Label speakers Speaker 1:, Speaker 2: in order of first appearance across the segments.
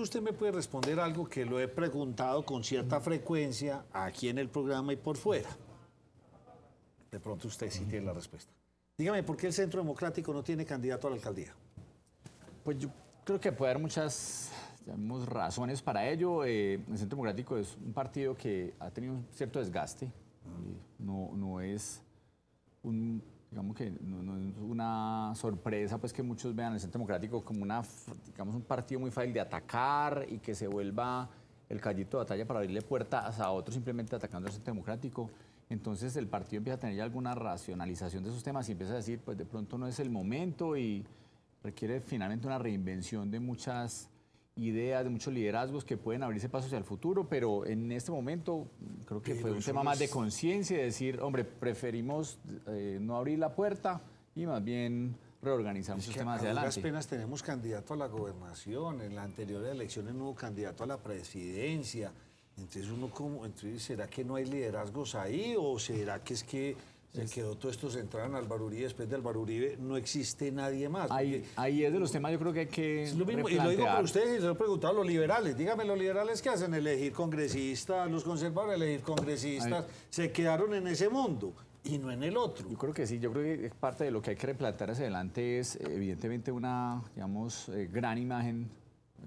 Speaker 1: Usted me puede responder algo que lo he preguntado con cierta frecuencia aquí en el programa y por fuera. De pronto usted sí tiene la respuesta. Dígame, ¿por qué el Centro Democrático no tiene candidato a la alcaldía? Pues yo creo que puede haber muchas
Speaker 2: razones para ello. Eh, el Centro Democrático es un partido que ha tenido un cierto desgaste. Eh, no es un digamos que no, es una sorpresa pues que muchos vean el Centro Democrático como una, digamos, un partido muy fácil de atacar y que se vuelva el callito de batalla para abrirle puertas a otros simplemente atacando al Centro Democrático. Entonces el partido empieza a tener ya alguna racionalización de sus temas y empieza a decir, pues de pronto no es el momento y requiere finalmente una reinvención de muchas ideas, de muchos liderazgos que pueden abrirse pasos hacia el futuro, pero en este momento creo que fue un tema más de conciencia, de decir, hombre, preferimos eh, no abrir la puerta y más bien reorganizamos el tema hacia adelante.
Speaker 1: apenas tenemos candidato a la gobernación, en la anterior elecciones no hubo candidato a la presidencia, entonces uno como, entonces ¿será que no hay liderazgos ahí o será que es que se quedó todo esto centrado en Álvaro Después de Álvaro no existe nadie más. Ahí,
Speaker 2: es de los temas yo creo que hay que. y lo digo para
Speaker 1: ustedes, y se lo he preguntado a los liberales. Dígame, los liberales qué hacen? Elegir congresistas, los conservadores, elegir congresistas. Se quedaron en ese mundo
Speaker 2: y no en el otro. Yo creo que sí, yo creo que parte de lo que hay que replantear hacia adelante es evidentemente una, digamos, eh, gran imagen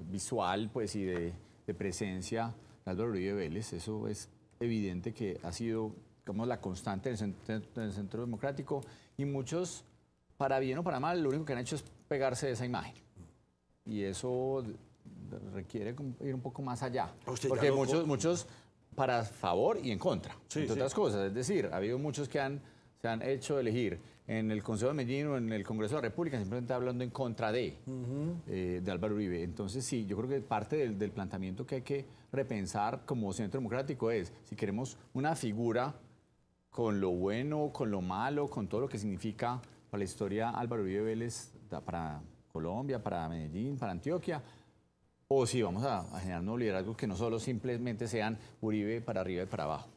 Speaker 2: visual, pues, y de, de presencia de Álvaro Vélez. Eso es evidente que ha sido como la constante del centro, centro democrático, y muchos, para bien o para mal, lo único que han hecho es pegarse de esa imagen. Y eso requiere ir un poco más allá. porque muchos, muchos para favor y en contra, entre otras cosas. Es decir, ha habido muchos que se han hecho elegir en el Consejo de Medellín o en el Congreso de la República, simplemente hablando en contra de, eh, de Álvaro Uribe. Entonces, sí, yo creo que parte del, del planteamiento que hay que repensar como centro democrático es, si queremos una figura con lo bueno, con lo malo, con todo lo que significa para la historia Álvaro Uribe Vélez, para Colombia, para Medellín, para Antioquia. O si vamos a, generar nuevos liderazgos que no solo simplemente sean Uribe para arriba y para abajo.